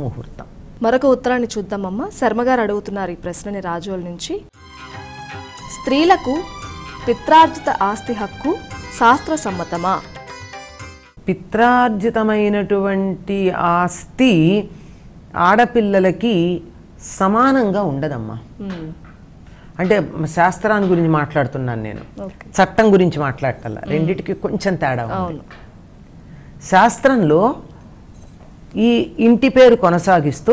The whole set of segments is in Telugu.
ముహూర్తం మరొక ఉత్తరాన్ని చూద్దామమ్మా శర్మగారు అడుగుతున్నారు ఈ ప్రశ్నని రాజోల నుంచి స్త్రీలకు పిత్రార్జిత ఆస్తి హక్కు శాస్త్ర సమ్మతమా పిత్రార్జితమైనటువంటి ఆస్తి ఆడపిల్లలకి సమానంగా ఉండదమ్మా అంటే శాస్త్రాన్ని గురించి మాట్లాడుతున్నాను నేను చట్టం గురించి మాట్లాడటల్లా రెండిటికి కొంచెం తేడా శాస్త్రంలో ఈ ఇంటి పేరు కొనసాగిస్తూ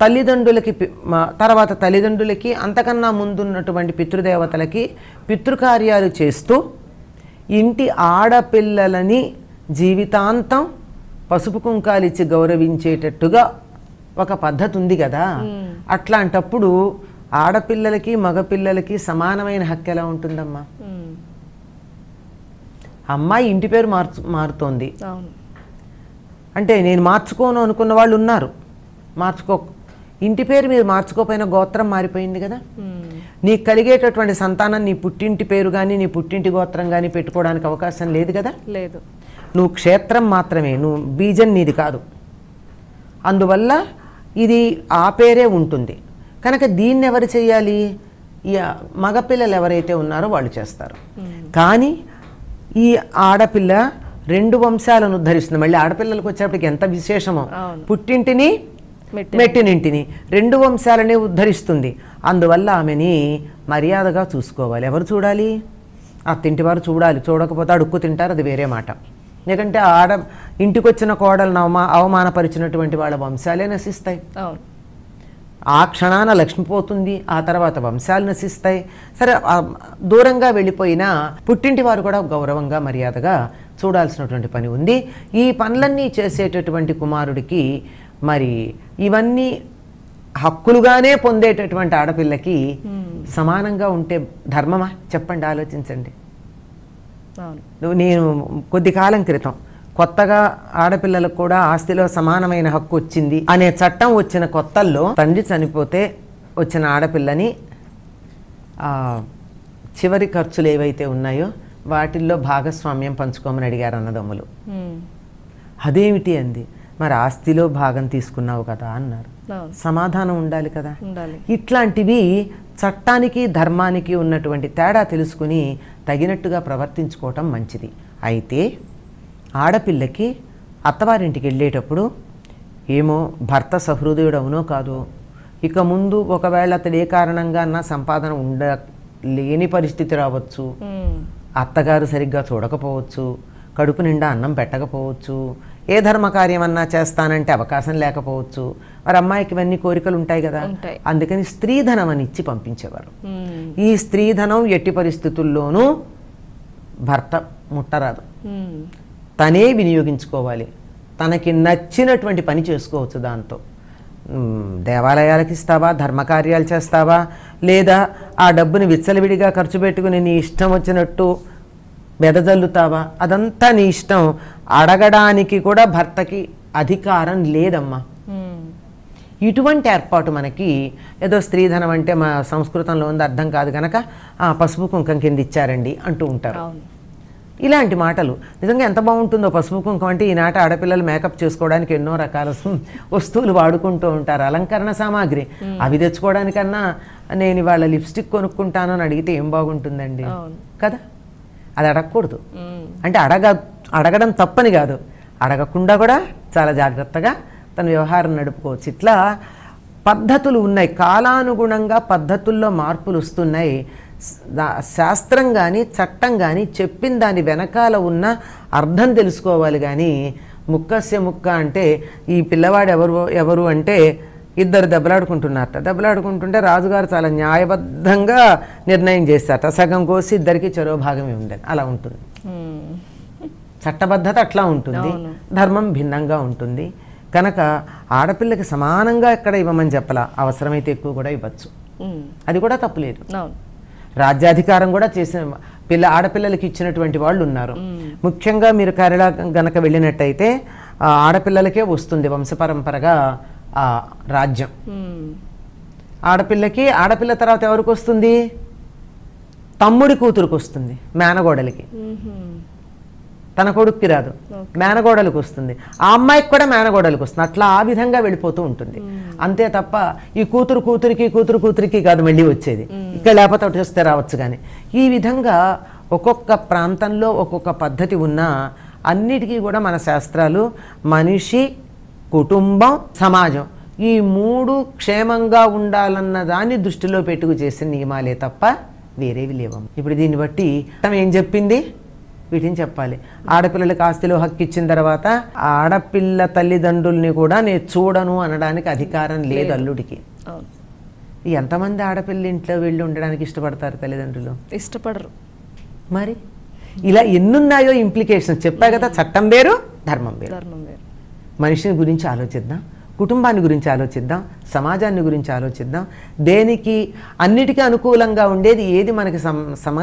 తల్లిదండ్రులకి తర్వాత తల్లిదండ్రులకి అంతకన్నా ముందున్నటువంటి పితృదేవతలకి పితృకార్యాలు చేస్తూ ఇంటి ఆడపిల్లలని జీవితాంతం పసుపు కుంకాలిచ్చి గౌరవించేటట్టుగా ఒక పద్ధతి ఉంది కదా అట్లాంటప్పుడు ఆడపిల్లలకి మగపిల్లలకి సమానమైన హక్కు ఎలా ఉంటుందమ్మా అమ్మాయి ఇంటి పేరు మార్చు మారుతోంది అంటే నేను మార్చుకోను అనుకున్న వాళ్ళు ఉన్నారు మార్చుకో ఇంటి పేరు మీరు మార్చుకోపోయిన గోత్రం మారిపోయింది కదా hmm. నీకు కలిగేటటువంటి సంతానం నీ పుట్టింటి పేరు కానీ నీ పుట్టింటి గోత్రం కానీ పెట్టుకోవడానికి అవకాశం లేదు కదా లేదు నువ్వు క్షేత్రం మాత్రమే నువ్వు బీజం నీది కాదు అందువల్ల ఇది ఆ పేరే ఉంటుంది కనుక దీన్ని ఎవరు చేయాలి మగపిల్లలు ఎవరైతే ఉన్నారో వాళ్ళు చేస్తారు hmm. కానీ ఈ ఆడపిల్ల రెండు వంశాలను ఉద్ధరిస్తుంది మళ్ళీ ఆడపిల్లలకు వచ్చేప్పటికి ఎంత విశేషమో పుట్టింటిని మెట్టినింటిని రెండు వంశాలని ఉద్ధరిస్తుంది అందువల్ల ఆమెని మర్యాదగా చూసుకోవాలి ఎవరు చూడాలి అత్తింటి వారు చూడాలి చూడకపోతే అడుక్కు తింటారు అది వేరే మాట ఎందుకంటే ఆడ ఇంటికి వచ్చిన కోడలను అవమా అవమానపరిచినటువంటి వాళ్ళ వంశాలే నశిస్తాయి ఆ క్షణాన లక్ష్మి పోతుంది ఆ తర్వాత వంశాలు నశిస్తాయి సరే దూరంగా వెళ్ళిపోయినా పుట్టింటి వారు కూడా గౌరవంగా మర్యాదగా చూడాల్సినటువంటి పని ఉంది ఈ పనులన్నీ చేసేటటువంటి కుమారుడికి మరి ఇవన్నీ హక్కులుగానే పొందేటటువంటి ఆడపిల్లకి సమానంగా ఉంటే ధర్మమా చెప్పండి ఆలోచించండి నేను కొద్ది కాలం క్రితం కొత్తగా ఆడపిల్లలకు కూడా ఆస్తిలో సమానమైన హక్కు వచ్చింది అనే చట్టం వచ్చిన కొత్తల్లో తండ్రి చనిపోతే వచ్చిన ఆడపిల్లని చివరి ఖర్చులు ఏవైతే ఉన్నాయో వాటిల్లో భాగస్వామ్యం పంచుకోమని అడిగారు అన్నదమ్ములు అదేమిటి అంది మరి ఆస్తిలో భాగం తీసుకున్నావు కదా అన్నారు సమాధానం ఉండాలి కదా ఇట్లాంటివి చట్టానికి ధర్మానికి ఉన్నటువంటి తేడా తెలుసుకుని తగినట్టుగా ప్రవర్తించుకోవటం మంచిది అయితే ఆడపిల్లకి అత్తవారింటికి వెళ్ళేటప్పుడు ఏమో భర్త సహృదయుడు అవునో కాదో ఇక ముందు ఒకవేళ అతడు ఏ కారణంగా నా సంపాదన ఉండ లేని పరిస్థితి రావచ్చు అత్తగారు సరిగ్గా చూడకపోవచ్చు కడుపు నిండా అన్నం పెట్టకపోవచ్చు ఏ అన్నా చేస్తానంటే అవకాశం లేకపోవచ్చు మరి అమ్మాయికి ఇవన్నీ కోరికలు ఉంటాయి కదా అందుకని స్త్రీధనం అని ఇచ్చి పంపించేవారు ఈ స్త్రీధనం ఎట్టి పరిస్థితుల్లోనూ భర్త ముట్టరాదు తనే వినియోగించుకోవాలి తనకి నచ్చినటువంటి పని చేసుకోవచ్చు దాంతో దేవాలయాలకు ఇస్తావా ధర్మకార్యాలు చేస్తావా లేదా ఆ డబ్బుని విచ్చలవిడిగా ఖర్చు పెట్టుకుని నీ ఇష్టం వచ్చినట్టు బెదజల్లుతావా అదంతా నీ ఇష్టం అడగడానికి కూడా భర్తకి అధికారం లేదమ్మా ఇటువంటి ఏర్పాటు మనకి ఏదో స్త్రీధనం అంటే మా సంస్కృతంలో ఉంది అర్థం కాదు కనుక పసుపు కుంకం కింద ఇచ్చారండి అంటూ ఉంటారు ఇలాంటి మాటలు నిజంగా ఎంత బాగుంటుందో పసుపు కుంకుమ అంటే ఈనాట ఆడపిల్లలు మేకప్ చేసుకోవడానికి ఎన్నో రకాల వస్తువులు వాడుకుంటూ ఉంటారు అలంకరణ సామాగ్రి అవి తెచ్చుకోవడానికన్నా నేను ఇవాళ లిప్స్టిక్ కొనుక్కుంటాను అని అడిగితే ఏం బాగుంటుందండి కదా అది అడగకూడదు అంటే అడగ అడగడం తప్పని కాదు అడగకుండా కూడా చాలా జాగ్రత్తగా తన వ్యవహారం నడుపుకోవచ్చు ఇట్లా పద్ధతులు ఉన్నాయి కాలానుగుణంగా పద్ధతుల్లో మార్పులు వస్తున్నాయి శాస్త్రం కానీ చట్టం కానీ చెప్పిన దాని వెనకాల ఉన్న అర్థం తెలుసుకోవాలి కానీ ముక్కస్య ముక్క అంటే ఈ పిల్లవాడు ఎవరు ఎవరు అంటే ఇద్దరు దెబ్బలాడుకుంటున్నారట దెబ్బలాడుకుంటుంటే రాజుగారు చాలా న్యాయబద్ధంగా నిర్ణయం చేశారట సగం కోసి ఇద్దరికి చెరో భాగమే ఉండదు అలా ఉంటుంది చట్టబద్ధత అట్లా ఉంటుంది ధర్మం భిన్నంగా ఉంటుంది కనుక ఆడపిల్లకి సమానంగా ఇక్కడ ఇవ్వమని చెప్పలా అవసరమైతే ఎక్కువ కూడా ఇవ్వచ్చు అది కూడా తప్పులేదు రాజ్యాధికారం కూడా చేసిన పిల్ల ఆడపిల్లలకి ఇచ్చినటువంటి వాళ్ళు ఉన్నారు ముఖ్యంగా మీరు కేరళ గనక వెళ్ళినట్టయితే ఆడపిల్లలకే వస్తుంది వంశపరంపరగా రాజ్యం ఆడపిల్లకి ఆడపిల్ల తర్వాత ఎవరికి వస్తుంది తమ్ముడి కూతురుకు వస్తుంది మేనగోడలకి తన కొడుక్కి రాదు మేనగోడలకు వస్తుంది ఆ అమ్మాయికి కూడా మేనగోడలకు వస్తుంది అట్లా ఆ విధంగా వెళ్ళిపోతూ ఉంటుంది అంతే తప్ప ఈ కూతురు కూతురికి కూతురు కూతురికి కాదు మళ్ళీ వచ్చేది ఇక్కడ లేకపోతే వస్తే రావచ్చు కానీ ఈ విధంగా ఒక్కొక్క ప్రాంతంలో ఒక్కొక్క పద్ధతి ఉన్నా అన్నిటికీ కూడా మన శాస్త్రాలు మనిషి కుటుంబం సమాజం ఈ మూడు క్షేమంగా ఉండాలన్న దాన్ని దృష్టిలో పెట్టుకు చేసిన నియమాలే తప్ప వేరేవి లేవం ఇప్పుడు దీన్ని బట్టి ఏం చెప్పింది వీటిని చెప్పాలి ఆడపిల్లలకి ఆస్తిలో హక్కు ఇచ్చిన తర్వాత ఆడపిల్ల తల్లిదండ్రుల్ని కూడా నేను చూడను అనడానికి అధికారం లేదు అల్లుడికి ఎంతమంది ఆడపిల్ల ఇంట్లో వెళ్ళి ఉండడానికి ఇష్టపడతారు తల్లిదండ్రులు ఇష్టపడరు మరి ఇలా ఎన్నున్నాయో ఇంప్లికేషన్స్ చెప్పాయి కదా చట్టం వేరు ధర్మం వేరు మనిషిని గురించి ఆలోచిద్దాం కుటుంబాన్ని గురించి ఆలోచిద్దాం సమాజాన్ని గురించి ఆలోచిద్దాం దేనికి అన్నిటికీ అనుకూలంగా ఉండేది ఏది మనకి సమ